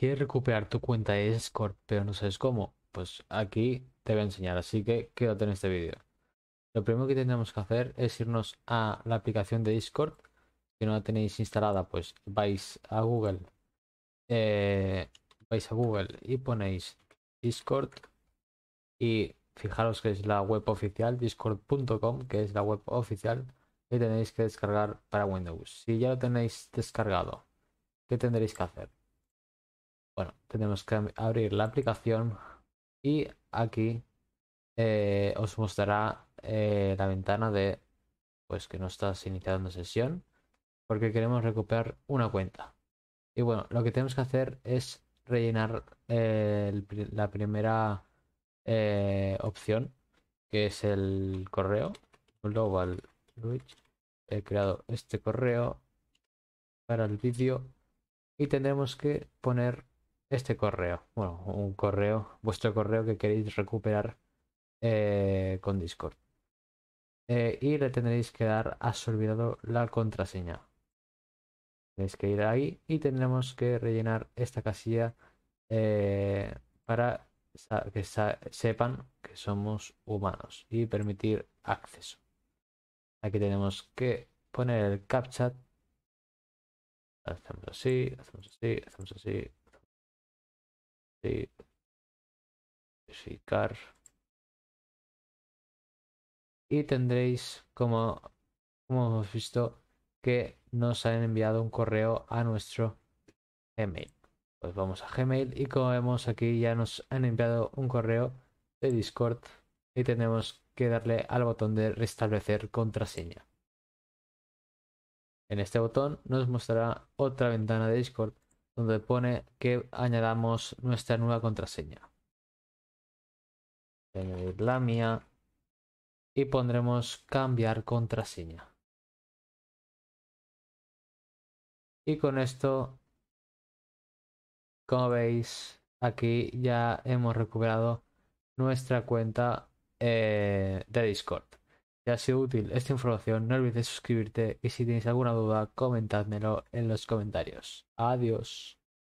Quieres recuperar tu cuenta de Discord, pero no sabes cómo. Pues aquí te voy a enseñar, así que quédate en este vídeo. Lo primero que tenemos que hacer es irnos a la aplicación de Discord. Si no la tenéis instalada, pues vais a Google. Eh, vais a Google y ponéis Discord. Y fijaros que es la web oficial, discord.com, que es la web oficial Y tenéis que descargar para Windows. Si ya lo tenéis descargado, ¿qué tendréis que hacer? Bueno, tenemos que abrir la aplicación y aquí eh, os mostrará eh, la ventana de pues que no estás iniciando sesión porque queremos recuperar una cuenta. Y bueno, lo que tenemos que hacer es rellenar eh, la primera opción que es el correo global He creado este correo para el vídeo y tendremos que poner este correo. Bueno, un correo, vuestro correo que queréis recuperar eh, con Discord. Eh, y le tendréis que dar a olvidado la contraseña. Tenéis que ir ahí y tendremos que rellenar esta casilla eh, para que sepan que somos humanos y permitir acceso. Aquí tenemos que poner el captcha. Hacemos así, hacemos así, hacemos así, y tendréis, como, como hemos visto, que nos han enviado un correo a nuestro Gmail. Pues vamos a Gmail y como vemos aquí ya nos han enviado un correo de Discord y tenemos que darle al botón de restablecer contraseña. En este botón nos mostrará otra ventana de Discord donde pone que añadamos nuestra nueva contraseña. Eh, la mía y pondremos cambiar contraseña. Y con esto, como veis, aquí ya hemos recuperado nuestra cuenta eh, de Discord. Te ha sido útil esta información, no olvides suscribirte y si tienes alguna duda, comentádmelo en los comentarios. Adiós.